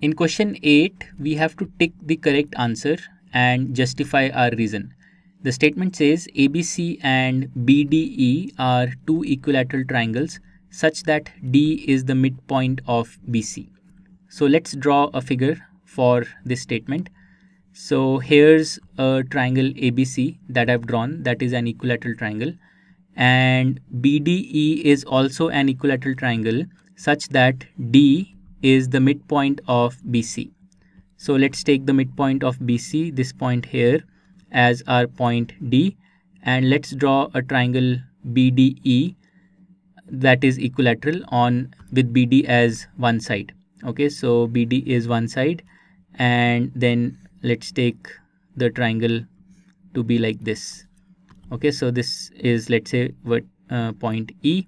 In question 8, we have to tick the correct answer and justify our reason. The statement says ABC and BDE are two equilateral triangles such that D is the midpoint of BC. So let's draw a figure for this statement. So here's a triangle ABC that I've drawn that is an equilateral triangle and BDE is also an equilateral triangle such that D is the midpoint of BC. So let's take the midpoint of BC, this point here, as our point D. And let's draw a triangle BDE that is equilateral on with BD as one side. Okay, so BD is one side. And then let's take the triangle to be like this. Okay, so this is, let's say, what, uh, point E.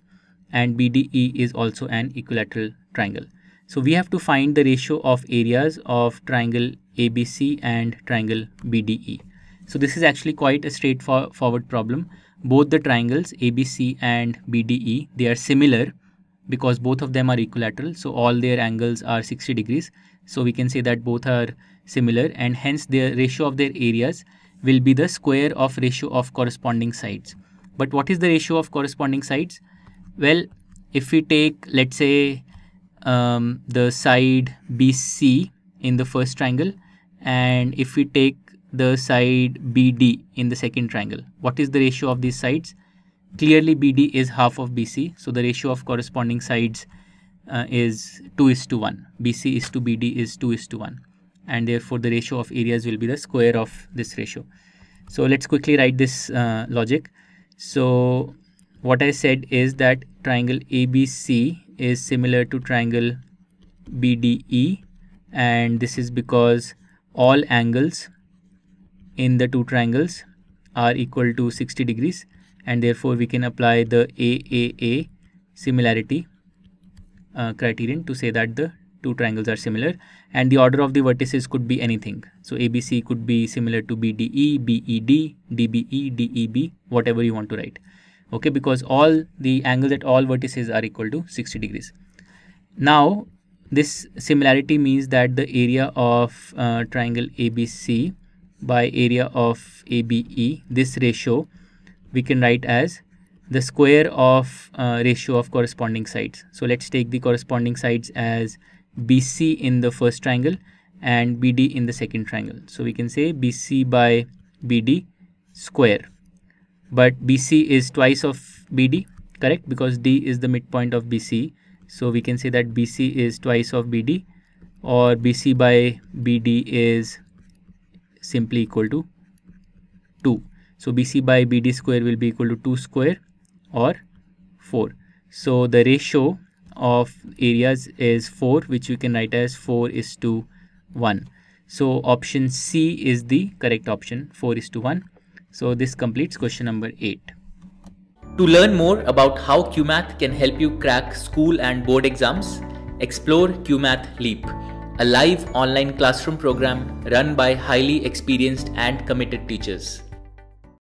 And BDE is also an equilateral triangle. So we have to find the ratio of areas of triangle ABC and triangle BDE. So this is actually quite a straightforward problem. Both the triangles ABC and BDE, they are similar because both of them are equilateral. So all their angles are 60 degrees. So we can say that both are similar and hence the ratio of their areas will be the square of ratio of corresponding sides. But what is the ratio of corresponding sides? Well, if we take let's say um, the side BC in the first triangle and if we take the side BD in the second triangle. What is the ratio of these sides? Clearly BD is half of BC. So the ratio of corresponding sides uh, is 2 is to 1. BC is to BD is 2 is to 1. And therefore the ratio of areas will be the square of this ratio. So let's quickly write this uh, logic. So what I said is that triangle ABC is similar to triangle BDE and this is because all angles in the two triangles are equal to 60 degrees and therefore we can apply the AAA similarity uh, criterion to say that the two triangles are similar and the order of the vertices could be anything. So ABC could be similar to BDE, BED, DBE, DEB, whatever you want to write okay because all the angles at all vertices are equal to 60 degrees now this similarity means that the area of uh, triangle ABC by area of ABE this ratio we can write as the square of uh, ratio of corresponding sides so let's take the corresponding sides as BC in the first triangle and BD in the second triangle so we can say BC by BD square but BC is twice of BD correct because D is the midpoint of BC so we can say that BC is twice of BD or BC by BD is simply equal to 2 so BC by BD square will be equal to 2 square or 4 so the ratio of areas is 4 which you can write as 4 is to 1 so option C is the correct option 4 is to 1 so this completes question number 8. To learn more about how QMath can help you crack school and board exams, explore QMath Leap, a live online classroom program run by highly experienced and committed teachers.